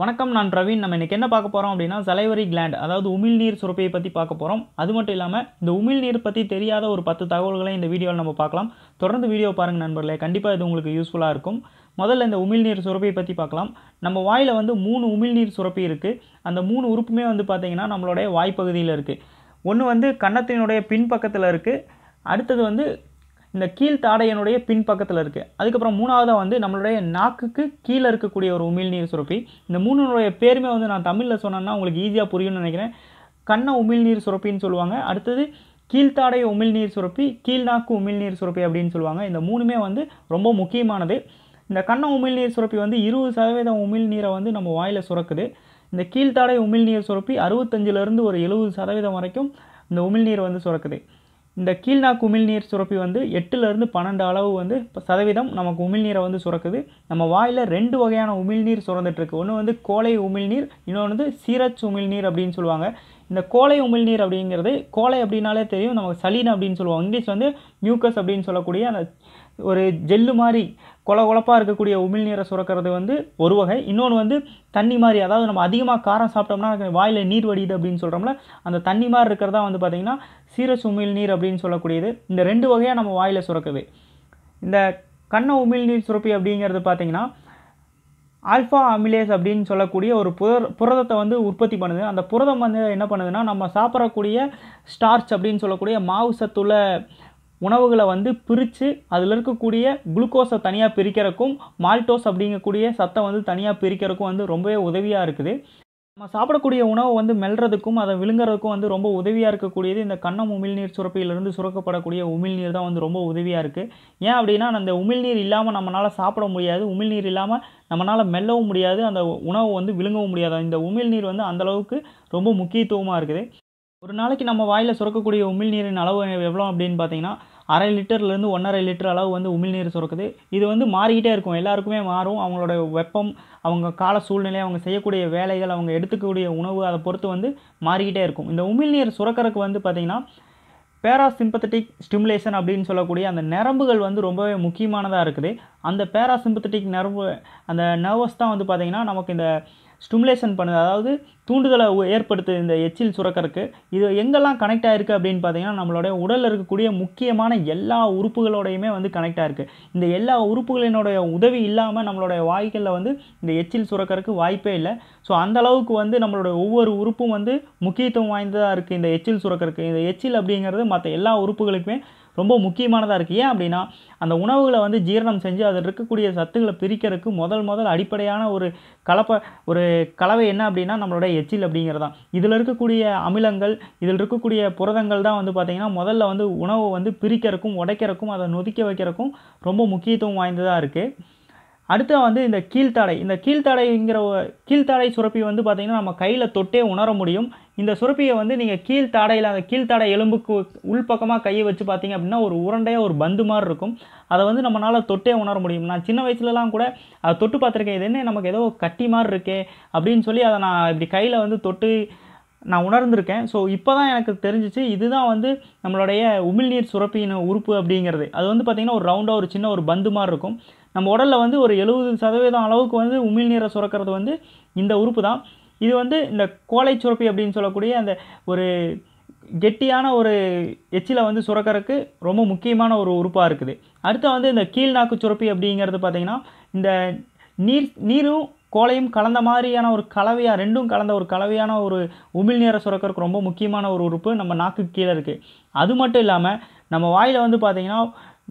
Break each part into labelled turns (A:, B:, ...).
A: வணக்கம் நான் பிரவீன் நம்ம இன்றைக்கி என்ன பார்க்க போகிறோம் அப்படின்னா சலைவரி கிளாண்ட் அதாவது உமிழ்நீர் சுரப்பியை பற்றி பார்க்க போகிறோம் அது மட்டும் இல்லாமல் இந்த உமிழ்நீர் பற்றி தெரியாத ஒரு பத்து தகவல்களை இந்த வீடியோவில் நம்ம பார்க்கலாம் தொடர்ந்து வீடியோ பாருங்கள் நண்பர்களே கண்டிப்பாக இது உங்களுக்கு யூஸ்ஃபுல்லாக இருக்கும் முதல்ல இந்த உமிழ்நீர் சுரப்பியை பற்றி பார்க்கலாம் நம்ம வாயில் வந்து மூணு உமிழ்நீர் சுரப்பி இருக்குது அந்த மூணு உறுப்புமே வந்து பார்த்திங்கன்னா நம்மளுடைய வாய்ப்பகுதியில் இருக்குது ஒன்று வந்து கன்னத்தினுடைய பின்பக்கத்தில் இருக்குது அடுத்தது வந்து இந்த கீழ் தாடையனுடைய பின்பக்கத்தில் இருக்குது அதுக்கப்புறம் மூணாவதாக வந்து நம்மளுடைய நாக்குக்கு கீழே இருக்கக்கூடிய ஒரு உமிழ்நீர் சுரப்பி இந்த மூணுனுடைய பேருமே வந்து நான் தமிழில் சொன்னேன்னா உங்களுக்கு ஈஸியாக புரியும்னு நினைக்கிறேன் கண்ணை உமிழ்நீர் சுரப்பின்னு சொல்லுவாங்க அடுத்தது கீழ்த்தாடை உமிழ்நீர் சுரப்பி கீழ்நாக்கு உமிழ்நீர் சுரப்பி அப்படின்னு சொல்லுவாங்க இந்த மூணுமே வந்து ரொம்ப முக்கியமானது இந்த கண்ண உமிழ்நீர் சுரப்பி வந்து இருபது சதவீதம் உமிழ்நீரை வந்து நம்ம வாயில் சுரக்குது இந்த கீழ்த்தாடை உமிழ்நீர் சுரப்பி அறுபத்தஞ்சிலேருந்து ஒரு எழுபது சதவீதம் வரைக்கும் இந்த உமிழ்நீர் வந்து சுரக்குது இந்த கீழ்நாக்கு உமிழ்நீர் சுரப்பி வந்து எட்டுலேருந்து பன்னெண்டு அளவு வந்து சதவீதம் நமக்கு உமிழ்நீரை வந்து சுரக்குது நம்ம வாயில் ரெண்டு வகையான உமிழ்நீர் சுரந்துட்டுருக்கு ஒன்று வந்து கோலை உமிழ்நீர் இன்னொன்று வந்து சீரச் உமிழ்நீர் அப்படின்னு சொல்லுவாங்க இந்த கோலை உமிழ்நீர் அப்படிங்கிறது கோலை அப்படின்னாலே தெரியும் நமக்கு சலீன் அப்படின்னு சொல்லுவோம் இங்கிலீஷ் வந்து மியூக்கஸ் அப்படின்னு சொல்லக்கூடிய அந்த ஒரு ஜெல்லு மாதிரி கொல கொழப்பாக இருக்கக்கூடிய உமிழ்நீரை சுரக்கிறது வந்து ஒரு வகை இன்னொன்று வந்து தண்ணி மாதிரி அதாவது நம்ம அதிகமாக காரம் சாப்பிட்டோம்னா வாயில் நீர் வடியுது அப்படின்னு சொல்கிறோம்ல அந்த தண்ணி மாதிரி இருக்கிறதா வந்து பார்த்திங்கன்னா சீரஸ் உமிழ்நீர் அப்படின்னு சொல்லக்கூடியது இந்த ரெண்டு வகையாக நம்ம வாயில் சுரக்குது இந்த கண்ணை உமிழ்நீர் சுரப்பி அப்படிங்கிறது பார்த்திங்கன்னா ஆல்ஃபா அமிலேஸ் அப்படின்னு சொல்லக்கூடிய ஒரு புர புரதத்தை வந்து உற்பத்தி பண்ணுது அந்த புரதம் வந்து என்ன பண்ணுதுன்னா நம்ம சாப்பிடக்கூடிய ஸ்டார்ச் அப்படின்னு சொல்லக்கூடிய மாவு சத்துள்ள உணவுகளை வந்து பிரித்து அதில் இருக்கக்கூடிய குளுக்கோஸை தனியாக பிரிக்கிறக்கும் மால்டோஸ் அப்படிங்கக்கூடிய சத்தம் வந்து தனியாக பிரிக்கிறக்கும் வந்து ரொம்பவே உதவியாக இருக்குது நம்ம சாப்பிடக்கூடிய உணவை வந்து மெல்றதுக்கும் அதை விழுங்குறதுக்கும் வந்து ரொம்ப உதவியாக இருக்கக்கூடியது இந்த கண்ணம் உமிழ்நீர் சுரப்பியிலிருந்து சுரக்கப்படக்கூடிய உமிழ்நீர் தான் வந்து ரொம்ப உதவியாக இருக்குது ஏன் அப்படின்னா அந்த உமிழ்நீர் இல்லாமல் நம்மளால் சாப்பிட முடியாது உமிழ்நீர் இல்லாமல் நம்மளால் மெல்லவும் முடியாது அந்த உணவை வந்து விழுங்கவும் முடியாது இந்த உமிழ்நீர் வந்து அந்தளவுக்கு ரொம்ப முக்கியத்துவமாக இருக்குது ஒரு நாளைக்கு நம்ம வாயில் சுரக்கக்கூடிய உமிழ்நீரின் அளவு எவ்வளோ அப்படின்னு பார்த்தீங்கன்னா அரை லிட்டர்லேருந்து ஒன்றரை லிட்டர் அளவு வந்து உமிழ்நீர் சுரக்குது இது வந்து மாறிக்கிட்டே இருக்கும் எல்லாருக்குமே மாறும் அவங்களோட வெப்பம் அவங்க கால சூழ்நிலை அவங்க செய்யக்கூடிய வேலைகள் அவங்க எடுத்துக்கக்கூடிய உணவு அதை பொறுத்து வந்து மாறிக்கிட்டே இருக்கும் இந்த உமிழ்நீர் சுரக்கிறதுக்கு வந்து பார்த்திங்கன்னா பேராசிம்பத்தட்டிக் ஸ்டிமுலேஷன் அப்படின்னு சொல்லக்கூடிய அந்த நரம்புகள் வந்து ரொம்பவே முக்கியமானதாக இருக்குது அந்த பேராசிம்பத்தட்டிக் நர்வு அந்த நர்வஸ் தான் வந்து பார்த்திங்கன்னா நமக்கு இந்த ஸ்டிமுலேஷன் பண்ணுது அதாவது தூண்டுதலை ஏற்படுத்து இந்த எச்சில் சுரக்கிறதுக்கு இது எங்கெல்லாம் கனெக்ட் ஆகிருக்கு அப்படின்னு பார்த்தீங்கன்னா நம்மளுடைய உடலில் இருக்கக்கூடிய முக்கியமான எல்லா உறுப்புகளோடையுமே வந்து கனெக்ட் ஆகிருக்கு இந்த எல்லா உறுப்புகளினுடைய உதவி இல்லாமல் நம்மளுடைய வாய்களில் வந்து இந்த எச்சில் சுரக்கிறதுக்கு வாய்ப்பே இல்லை ஸோ அந்த அளவுக்கு வந்து நம்மளுடைய ஒவ்வொரு உறுப்பும் வந்து முக்கியத்துவம் வாய்ந்ததாக இருக்குது இந்த எச்சில் சுரக்கிறதுக்கு இந்த எச்சில் அப்படிங்கிறது மற்ற எல்லா உறுப்புகளுக்குமே ரொம்ப முக்கியமானதாக இருக்குது ஏன் அப்படின்னா அந்த உணவுகளை வந்து ஜீரணம் செஞ்சு அதில் இருக்கக்கூடிய சத்துக்களை பிரிக்கிறதுக்கு முதல் முதல் அடிப்படையான ஒரு கலப்ப ஒரு கலவை என்ன அப்படின்னா நம்மளோட எச்சில் அப்படிங்கிறது தான் இதில் இருக்கக்கூடிய அமிலங்கள் இதில் இருக்கக்கூடிய புரதங்கள் தான் வந்து பார்த்திங்கன்னா முதல்ல வந்து உணவை வந்து பிரிக்கிறதுக்கும் உடைக்கிறக்கும் அதை நொதிக்க வைக்கிறக்கும் ரொம்ப முக்கியத்துவம் வாய்ந்ததாக இருக்குது அடுத்து வந்து இந்த கீழ்த்தாடை இந்த கீழ்த்தாடைங்கிற கீழ்த்தாடை சுரப்பி வந்து பார்த்திங்கன்னா நம்ம கையில் தொட்டே உணர முடியும் இந்த சுரப்பியை வந்து நீங்கள் கீழ்த்தாடையில் அந்த கீழ்த்தாடை எலும்புக்கு உள்பக்கமாக கையை வச்சு பார்த்தீங்க அப்படின்னா ஒரு உருண்டையாக ஒரு பந்து மாதிரி இருக்கும் அதை வந்து நம்மளால் தொட்டே உணர முடியும் நான் சின்ன வயசுலலாம் கூட அதை தொட்டு பார்த்துருக்கேன் இது என்ன நமக்கு ஏதோ கட்டி மாதிரி இருக்கே அப்படின்னு சொல்லி அதை நான் இப்படி கையில் வந்து தொட்டு நான் உணர்ந்திருக்கேன் ஸோ இப்போ தான் எனக்கு தெரிஞ்சிச்சு இதுதான் வந்து நம்மளுடைய உமிழ்நீர் சுரப்பியின் உறுப்பு அப்படிங்கிறது அது வந்து பார்த்திங்கன்னா ஒரு ரவுண்டாக ஒரு சின்ன ஒரு பந்து மாதிரி இருக்கும் நம்ம உடலில் வந்து ஒரு எழுபது சதவீதம் அளவுக்கு வந்து உமிழ்நீரை சுரக்கிறது வந்து இந்த உறுப்பு தான் இது வந்து இந்த கோலை சுரப்பி அப்படின்னு சொல்லக்கூடிய அந்த ஒரு கெட்டியான ஒரு எச்சில் வந்து சுரக்கிறதுக்கு ரொம்ப முக்கியமான ஒரு உறுப்பாக இருக்குது அடுத்து வந்து இந்த கீழ்நாக்கு சுரப்பி அப்படிங்கிறது பார்த்திங்கன்னா இந்த நீர் நீரும் கோலையும் கலந்த மாதிரியான ஒரு கலவையாக ரெண்டும் கலந்த ஒரு கலவையான ஒரு உமிழ்நீரை சுரக்கிறதுக்கு ரொம்ப முக்கியமான ஒரு உறுப்பு நம்ம நாக்கு கீழே இருக்குது அது மட்டும் இல்லாமல் நம்ம வாயில் வந்து பார்த்திங்கன்னா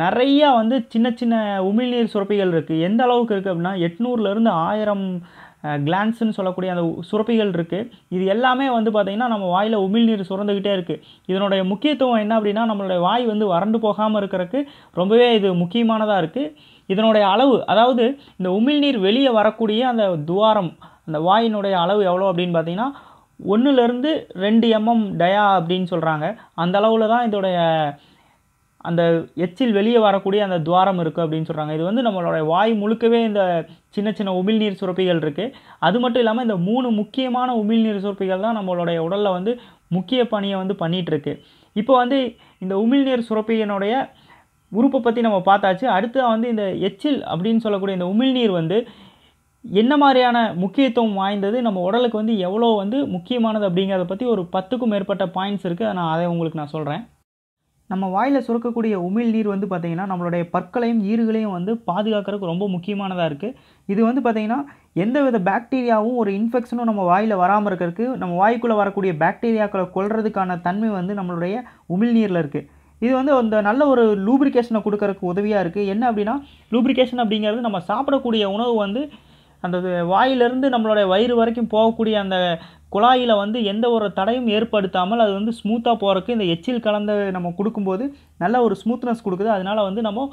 A: நிறையா வந்து சின்ன சின்ன உமிழ்நீர் சுரப்பிகள் இருக்குது எந்த அளவுக்கு இருக்குது அப்படின்னா எட்நூறுலேருந்து ஆயிரம் கிளான்ஸுன்னு சொல்லக்கூடிய அந்த சுரப்பிகள் இருக்குது இது எல்லாமே வந்து பார்த்திங்கன்னா நம்ம வாயில் உமிழ்நீர் சுரந்துக்கிட்டே இருக்குது இதனுடைய முக்கியத்துவம் என்ன அப்படின்னா நம்மளுடைய வாய் வந்து வறண்டு போகாமல் இருக்கிறதுக்கு ரொம்பவே இது முக்கியமானதாக இருக்குது இதனுடைய அளவு அதாவது இந்த உமிழ்நீர் வெளியே வரக்கூடிய அந்த துவாரம் அந்த வாயினுடைய அளவு எவ்வளோ அப்படின்னு பார்த்திங்கன்னா ஒன்றுலேருந்து ரெண்டு எம்எம் டயா அப்படின்னு சொல்கிறாங்க அந்த அளவில் தான் இதோடைய அந்த எச்சில் வெளியே வரக்கூடிய அந்த துவாரம் இருக்குது அப்படின்னு சொல்கிறாங்க இது வந்து நம்மளோட வாய் முழுக்கவே இந்த சின்ன சின்ன உமிழ்நீர் சுரப்பிகள் இருக்குது அது மட்டும் இல்லாமல் இந்த மூணு முக்கியமான உமிழ்நீர் சுரப்பிகள் தான் நம்மளுடைய உடலில் வந்து முக்கிய பணியை வந்து பண்ணிகிட்ருக்கு இப்போ வந்து இந்த உமிழ்நீர் சுரப்பியினுடைய உறுப்பை பற்றி நம்ம பார்த்தாச்சு அடுத்ததாக வந்து இந்த எச்சில் அப்படின்னு சொல்லக்கூடிய இந்த உமிழ்நீர் வந்து என்ன மாதிரியான முக்கியத்துவம் வாய்ந்தது நம்ம உடலுக்கு வந்து எவ்வளோ வந்து முக்கியமானது அப்படிங்கிறத பற்றி ஒரு பத்துக்கும் மேற்பட்ட பாயிண்ட்ஸ் இருக்குது நான் அதை உங்களுக்கு நான் சொல்கிறேன் நம்ம வாயில் சுரக்கக்கூடிய உமிழ் நீர் வந்து பார்த்திங்கன்னா நம்மளுடைய பற்களையும் ஈறுகளையும் வந்து பாதுகாக்கிறதுக்கு ரொம்ப முக்கியமானதாக இருக்குது இது வந்து பார்த்திங்கன்னா எந்த வித பாக்டீரியாவும் ஒரு இன்ஃபெக்ஷனும் நம்ம வாயில் வராமல் இருக்கிறதுக்கு நம்ம வாய்க்குள்ளே வரக்கூடிய பாக்டீரியாக்களை கொள்றதுக்கான தன்மை வந்து நம்மளுடைய உமிழ் நீரில் இருக்குது இது வந்து அந்த நல்ல ஒரு லூப்ரிகேஷனை கொடுக்கறதுக்கு உதவியாக இருக்குது என்ன அப்படின்னா லூப்ரிகேஷன் அப்படிங்கிறது நம்ம சாப்பிடக்கூடிய உணவு வந்து அந்த வாயிலிருந்து நம்மளுடைய வயிறு வரைக்கும் போகக்கூடிய அந்த குழாயில் வந்து எந்த ஒரு தடையும் ஏற்படுத்தாமல் அது வந்து ஸ்மூத்தாக போகிறதுக்கு இந்த எச்சில் கலந்த நம்ம கொடுக்கும்போது நல்ல ஒரு ஸ்மூத்னஸ் கொடுக்குது அதனால் வந்து நம்ம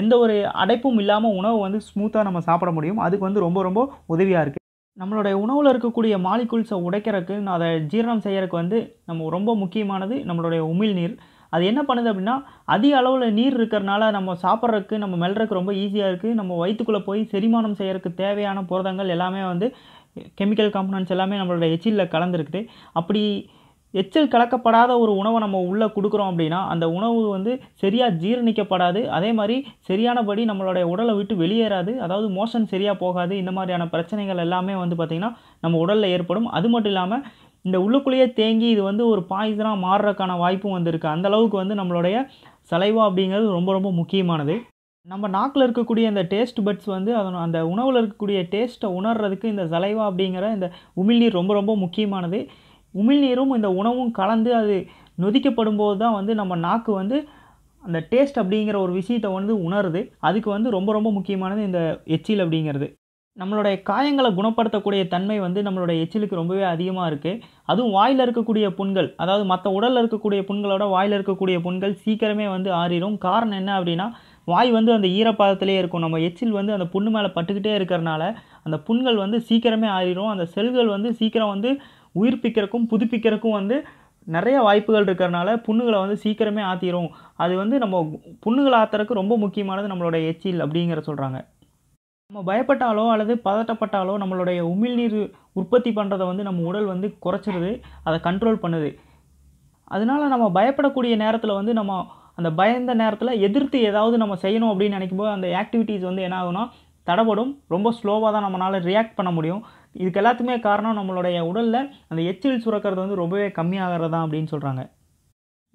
A: எந்த ஒரு அடைப்பும் இல்லாமல் உணவு வந்து ஸ்மூத்தாக நம்ம சாப்பிட முடியும் அதுக்கு வந்து ரொம்ப ரொம்ப உதவியாக இருக்குது நம்மளுடைய உணவில் இருக்கக்கூடிய மாலிகுல்ஸை உடைக்கிறதுக்கு அதை ஜீரணம் செய்கிறதுக்கு வந்து நம்ம ரொம்ப முக்கியமானது நம்மளுடைய உமிழ்நீர் அது என்ன பண்ணுது அப்படின்னா அதிக அளவில் நீர் இருக்கிறனால நம்ம சாப்பிட்றதுக்கு நம்ம மெல்றதுக்கு ரொம்ப ஈஸியாக இருக்குது நம்ம வயிற்றுக்குள்ளே போய் செரிமானம் செய்கிறதுக்கு தேவையான புரதங்கள் எல்லாமே வந்து கெமிக்கல் காம்பனன்ஸ் எல்லாமே நம்மளோட எச்சிலில் கலந்துருக்குது அப்படி எச்சில் கலக்கப்படாத ஒரு உணவை நம்ம உள்ளே கொடுக்குறோம் அப்படின்னா அந்த உணவு வந்து சரியாக ஜீரணிக்கப்படாது அதே மாதிரி சரியானபடி நம்மளுடைய உடலை விட்டு வெளியேறாது அதாவது மோஷன் சரியாக போகாது இந்த மாதிரியான பிரச்சனைகள் எல்லாமே வந்து பார்த்திங்கன்னா நம்ம உடலில் ஏற்படும் அது மட்டும் இல்லாமல் இந்த உள்ளுக்குள்ளேயே தேங்கி இது வந்து ஒரு பாய்சனாக மாறுறதுக்கான வாய்ப்பும் வந்திருக்கு அந்த அளவுக்கு வந்து நம்மளுடைய சலைவா அப்படிங்கிறது ரொம்ப ரொம்ப முக்கியமானது நம்ம நாக்கில் இருக்கக்கூடிய அந்த டேஸ்ட் பட்ஸ் வந்து அதன் அந்த உணவில் இருக்கக்கூடிய டேஸ்ட்டை உணர்றதுக்கு இந்த சலைவா அப்படிங்கிற இந்த உமிழ்நீர் ரொம்ப ரொம்ப முக்கியமானது உமிழ்நீரும் இந்த உணவும் கலந்து அது நொதிக்கப்படும் போது தான் வந்து நம்ம நாக்கு வந்து அந்த டேஸ்ட் அப்படிங்கிற ஒரு விஷயத்தை வந்து உணருது அதுக்கு வந்து ரொம்ப ரொம்ப முக்கியமானது இந்த எச்சில் அப்படிங்கிறது நம்மளுடைய காயங்களை குணப்படுத்தக்கூடிய தன்மை வந்து நம்மளுடைய எச்சிலுக்கு ரொம்பவே அதிகமாக இருக்குது அதுவும் வாயில் இருக்கக்கூடிய புண்கள் அதாவது மற்ற உடலில் இருக்கக்கூடிய புண்களோட வாயில் இருக்கக்கூடிய புண்கள் சீக்கிரமே வந்து ஆறிடும் காரணம் என்ன அப்படின்னா வாய் வந்து அந்த ஈரப்பாதத்திலே இருக்கும் நம்ம எச்சில் வந்து அந்த புண்ணு மேலே பட்டுக்கிட்டே இருக்கிறனால அந்த புண்கள் வந்து சீக்கிரமே ஆறிடும் அந்த செல்கள் வந்து சீக்கிரம் வந்து உயிர்ப்பிக்கிறக்கும் புதுப்பிக்கிறக்கும் வந்து நிறைய வாய்ப்புகள் இருக்கிறனால புண்ணுகளை வந்து சீக்கிரமே ஆற்றிடும் அது வந்து நம்ம புண்ணுகளை ஆத்துறதுக்கு ரொம்ப முக்கியமானது நம்மளோட எச்சில் அப்படிங்கிற சொல்கிறாங்க நம்ம பயப்பட்டாலோ அல்லது பதட்டப்பட்டாலோ நம்மளுடைய உமிழ்நீர் உற்பத்தி பண்ணுறதை வந்து நம்ம உடல் வந்து குறைச்சிருது அதை கண்ட்ரோல் பண்ணுது அதனால் நம்ம பயப்படக்கூடிய நேரத்தில் வந்து நம்ம அந்த பயந்த நேரத்தில் எதிர்த்து ஏதாவது நம்ம செய்யணும் அப்படின்னு நினைக்கும்போது அந்த ஆக்டிவிட்டீஸ் வந்து என்ன ஆகுனா தடப்படும் ரொம்ப ஸ்லோவாக தான் நம்மளால் ரியாக்ட் பண்ண முடியும் இதுக்கு எல்லாத்துக்குமே காரணம் நம்மளுடைய உடலில் அந்த எச்சில் சுரக்கிறது வந்து ரொம்பவே கம்மியாகிறது தான் அப்படின்னு சொல்கிறாங்க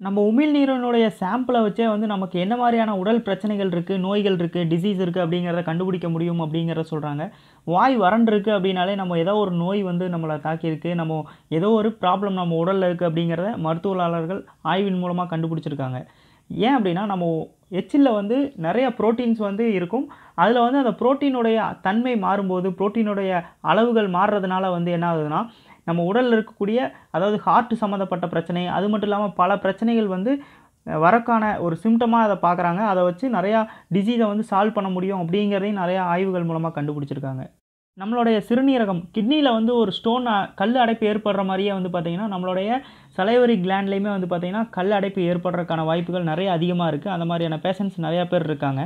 A: நம்ம உமிழ்நீரனுடைய சாம்பிளை வச்சே வந்து நமக்கு என்ன மாதிரியான உடல் பிரச்சனைகள் இருக்குது நோய்கள் இருக்குது டிசீஸ் இருக்குது அப்படிங்கிறத கண்டுபிடிக்க முடியும் அப்படிங்கிறத சொல்கிறாங்க வாய் வறண்டிருக்கு அப்படின்னாலே நம்ம ஏதோ ஒரு நோய் வந்து நம்மளை தாக்கியிருக்கு நம்ம ஏதோ ஒரு ப்ராப்ளம் நம்ம உடலில் இருக்குது அப்படிங்கிறத மருத்துவலாளர்கள் ஆய்வின் மூலமாக கண்டுபிடிச்சிருக்காங்க ஏன் அப்படின்னா நம்ம எச்சிலில் வந்து நிறைய ப்ரோட்டீன்ஸ் வந்து இருக்கும் அதில் வந்து அந்த ப்ரோட்டீனுடைய தன்மை மாறும்போது ப்ரோட்டீனுடைய அளவுகள் மாறுறதுனால வந்து என்ன ஆகுதுன்னா நம்ம உடலில் இருக்கக்கூடிய அதாவது ஹார்ட் சம்மந்தப்பட்ட பிரச்சனை அது மட்டும் இல்லாமல் பல பிரச்சனைகள் வந்து வரக்கான ஒரு சிம்டமாக அதை பார்க்குறாங்க அதை வச்சு நிறையா டிசீஸை வந்து சால்வ் பண்ண முடியும் அப்படிங்கிறதையும் நிறையா ஆய்வுகள் மூலமாக கண்டுபிடிச்சிருக்காங்க நம்மளுடைய சிறுநீரகம் கிட்னியில் வந்து ஒரு ஸ்டோன் கல் அடைப்பு ஏற்படுற மாதிரியே வந்து பார்த்திங்கன்னா நம்மளுடைய சலைவரி கிளாண்ட்லேயுமே வந்து பார்த்திங்கன்னா கல் அடைப்பு ஏற்படுறதுக்கான வாய்ப்புகள் நிறைய அதிகமாக இருக்குது அந்த மாதிரியான பேஷண்ட்ஸ் நிறையா பேர் இருக்காங்க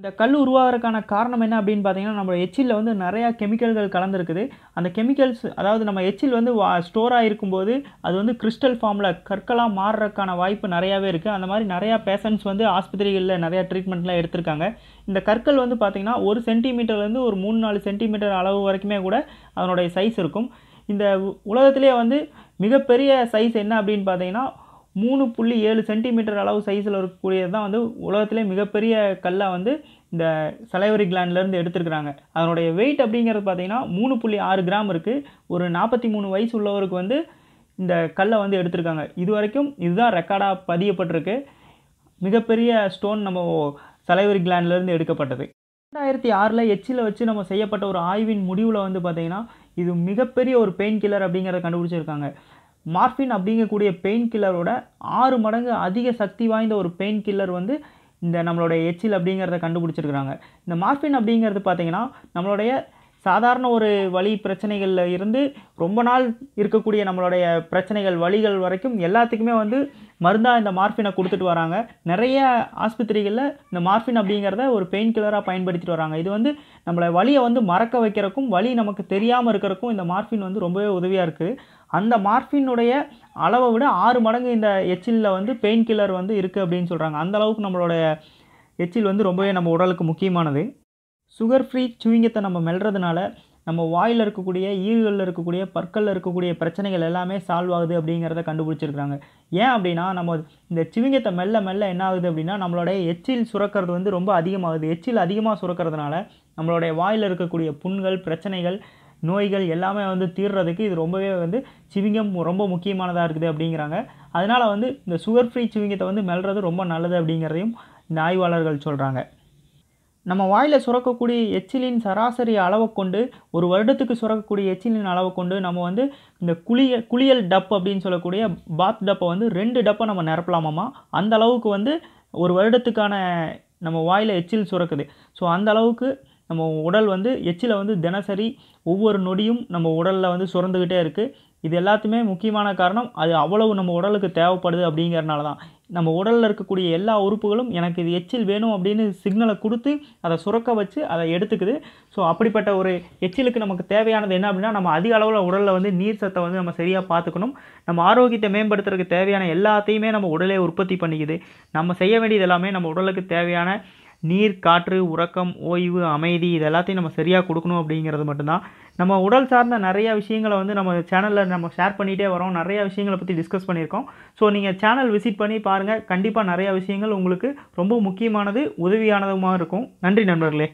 A: இந்த கல் உருவாகிறதுக்கான காரணம் என்ன அப்படின்னு பார்த்தீங்கன்னா நம்ம எச்சில் வந்து நிறையா கெமிக்கல்கள் கலந்துருக்குது அந்த கெமிக்கல்ஸ் அதாவது நம்ம எச்சில் வந்து வா ஸ்டோர் போது அது வந்து கிறிஸ்டல் ஃபார்மில் கற்களாக மாறுறதுக்கான வாய்ப்பு நிறையாவே இருக்குது அந்த மாதிரி நிறையா பேஷண்ட்ஸ் வந்து ஆஸ்பத்திரிகளில் நிறையா ட்ரீட்மெண்ட்லாம் எடுத்திருக்காங்க இந்த கற்கள் வந்து பார்த்திங்கன்னா ஒரு சென்டிமீட்டர்லேருந்து ஒரு மூணு நாலு சென்டிமீட்டர் அளவு வரைக்குமே கூட அதனுடைய சைஸ் இருக்கும் இந்த உலகத்திலே வந்து மிகப்பெரிய சைஸ் என்ன அப்படின்னு பார்த்தீங்கன்னா மூணு புள்ளி ஏழு சென்டிமீட்டர் அளவு சைஸில் இருக்கக்கூடியது தான் வந்து உலகத்திலே மிகப்பெரிய கல்லாக வந்து இந்த சலைவரி கிளாண்ட்லேருந்து எடுத்துருக்குறாங்க அதனுடைய வெயிட் அப்படிங்கிறது பார்த்திங்கன்னா மூணு புள்ளி ஆறு கிராம் இருக்குது ஒரு நாற்பத்தி மூணு வயசு உள்ளவருக்கு வந்து இந்த கல்லை வந்து எடுத்திருக்காங்க இது வரைக்கும் இதுதான் ரெக்கார்டாக பதியப்பட்டிருக்கு மிகப்பெரிய ஸ்டோன் நம்ம சலைவரி கிளாண்ட்லேருந்து எடுக்கப்பட்டது ரெண்டாயிரத்தி ஆறில் எச்சில் வச்சு நம்ம செய்யப்பட்ட ஒரு ஆய்வின் முடிவில் வந்து பார்த்திங்கன்னா இது மிகப்பெரிய ஒரு பெயின் கில்லர் அப்படிங்கிறத கண்டுபிடிச்சிருக்காங்க மார்ஃபின் அப்படிங்கக்கூடிய பெயின் கில்லரோட ஆறு மடங்கு அதிக சக்தி வாய்ந்த ஒரு பெயின் கில்லர் வந்து இந்த நம்மளுடைய எச்சில் அப்படிங்கிறத கண்டுபிடிச்சிருக்கிறாங்க இந்த மார்ஃபின் அப்படிங்கிறது பார்த்திங்கன்னா நம்மளுடைய சாதாரண ஒரு வழி பிரச்சனைகளில் இருந்து ரொம்ப நாள் இருக்கக்கூடிய நம்மளுடைய பிரச்சனைகள் வழிகள் வரைக்கும் எல்லாத்துக்குமே வந்து மருந்தாக இந்த மார்ஃபினை கொடுத்துட்டு வராங்க நிறைய ஆஸ்பத்திரிகளில் இந்த மார்ஃபின் அப்படிங்கிறத ஒரு பெயின் கில்லராக பயன்படுத்திட்டு வராங்க இது வந்து நம்மளை வழியை வந்து மறக்க வைக்கிறக்கும் வழி நமக்கு தெரியாமல் இருக்கிறக்கும் இந்த மார்ஃபின் வந்து ரொம்பவே உதவியாக இருக்குது அந்த மார்ஃபினுடைய அளவை விட ஆறு மடங்கு இந்த எச்சிலில் வந்து பெயின் கில்லர் வந்து இருக்குது அப்படின்னு சொல்கிறாங்க அந்த அளவுக்கு நம்மளோட எச்சில் வந்து ரொம்பவே நம்ம உடலுக்கு முக்கியமானது சுகர் ஃப்ரீ சுவிங்கத்தை நம்ம மெல்றதுனால நம்ம வாயில் இருக்கக்கூடிய ஈறுகளில் இருக்கக்கூடிய பற்களில் இருக்கக்கூடிய பிரச்சனைகள் எல்லாமே சால்வ் ஆகுது அப்படிங்கிறத கண்டுபிடிச்சிருக்கிறாங்க ஏன் அப்படின்னா நம்ம இந்த சிவிங்கத்தை மெல்ல மெல்ல என்ன ஆகுது அப்படின்னா நம்மளுடைய எச்சில் சுரக்கிறது வந்து ரொம்ப அதிகமாகுது எச்சில் அதிகமாக சுரக்கிறதுனால நம்மளுடைய வாயில் இருக்கக்கூடிய புண்கள் பிரச்சனைகள் நோய்கள் எல்லாமே வந்து தீர்றதுக்கு இது ரொம்பவே வந்து சிவிங்கம் ரொம்ப முக்கியமானதாக இருக்குது அப்படிங்கிறாங்க அதனால் வந்து இந்த சுகர் ஃப்ரீ சிவிங்கத்தை வந்து மெல்றது ரொம்ப நல்லது அப்படிங்கிறதையும் இந்த ஆய்வாளர்கள் சொல்கிறாங்க நம்ம வாயில் சுரக்கக்கூடிய எச்சிலின் சராசரி அளவை கொண்டு ஒரு வருடத்துக்கு சுரக்கக்கூடிய எச்சிலின் அளவை கொண்டு நம்ம வந்து இந்த குளிய குளியல் டப் அப்படின்னு சொல்லக்கூடிய பாத் டப்பை வந்து ரெண்டு டப்பை நம்ம நிரப்பலாமாம்மா அந்த அளவுக்கு வந்து ஒரு வருடத்துக்கான நம்ம வாயில் எச்சில் சுரக்குது ஸோ அந்த அளவுக்கு நம்ம உடல் வந்து எச்சிலை வந்து தினசரி ஒவ்வொரு நொடியும் நம்ம உடலில் வந்து சுரந்துக்கிட்டே இருக்குது இது எல்லாத்துமே முக்கியமான காரணம் அது அவ்வளவு நம்ம உடலுக்கு தேவைப்படுது அப்படிங்கிறனால தான் நம்ம உடலில் இருக்கக்கூடிய எல்லா உறுப்புகளும் எனக்கு இது எச்சில் வேணும் அப்படின்னு சிக்னலை கொடுத்து அதை சுரக்க வச்சு அதை எடுத்துக்குது ஸோ அப்படிப்பட்ட ஒரு எச்சிலுக்கு நமக்கு தேவையானது என்ன அப்படின்னா நம்ம அதிக அளவில் உடலில் வந்து நீர் சத்தை வந்து நம்ம சரியாக பார்த்துக்கணும் நம்ம ஆரோக்கியத்தை மேம்படுத்துறதுக்கு தேவையான எல்லாத்தையுமே நம்ம உடலே உற்பத்தி பண்ணிக்குது நம்ம செய்ய வேண்டியது எல்லாமே நம்ம உடலுக்கு தேவையான நீர் காற்று உறக்கம் ஓய்வு அமைதி இது எல்லாத்தையும் நம்ம சரியாக கொடுக்கணும் அப்படிங்கிறது மட்டும்தான் நம்ம உடல் சார்ந்த நிறைய விஷயங்களை வந்து நம்ம சேனலில் நம்ம ஷேர் பண்ணிகிட்டே வரோம் நிறைய விஷயங்களை பற்றி டிஸ்கஸ் பண்ணியிருக்கோம் ஸோ நீங்கள் சேனல் விசிட் பண்ணி பாருங்கள் கண்டிப்பாக நிறைய விஷயங்கள் உங்களுக்கு ரொம்ப முக்கியமானது உதவியானதுமாக இருக்கும் நன்றி நண்பர்களே